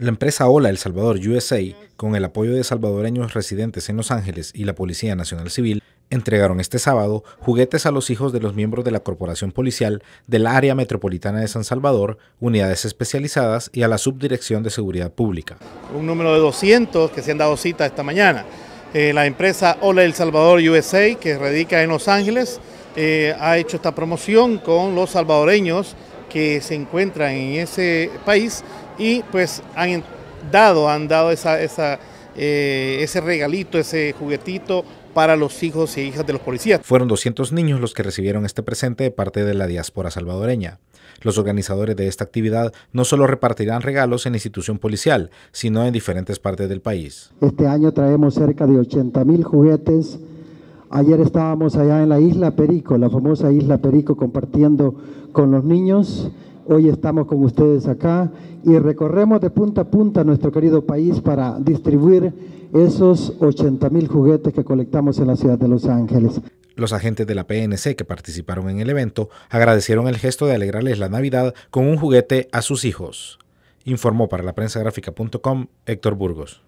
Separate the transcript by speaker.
Speaker 1: La empresa Ola El Salvador USA, con el apoyo de salvadoreños residentes en Los Ángeles y la Policía Nacional Civil, entregaron este sábado juguetes a los hijos de los miembros de la Corporación Policial del Área Metropolitana de San Salvador, unidades especializadas y a la Subdirección de Seguridad Pública.
Speaker 2: Un número de 200 que se han dado cita esta mañana. Eh, la empresa Ola El Salvador USA, que radica en Los Ángeles, eh, ha hecho esta promoción con los salvadoreños que se encuentran en ese país y pues han dado, han dado eh, ese regalito, ese juguetito para los hijos e hijas de los
Speaker 1: policías. Fueron 200 niños los que recibieron este presente de parte de la diáspora salvadoreña. Los organizadores de esta actividad no solo repartirán regalos en institución policial, sino en diferentes partes del país.
Speaker 3: Este año traemos cerca de 80 mil juguetes. Ayer estábamos allá en la isla Perico, la famosa isla Perico, compartiendo con los niños Hoy estamos con ustedes acá y recorremos de punta a punta nuestro querido país para distribuir esos 80 mil juguetes que colectamos en la ciudad de Los Ángeles.
Speaker 1: Los agentes de la PNC que participaron en el evento agradecieron el gesto de alegrarles la Navidad con un juguete a sus hijos. Informó para la prensa Héctor Burgos.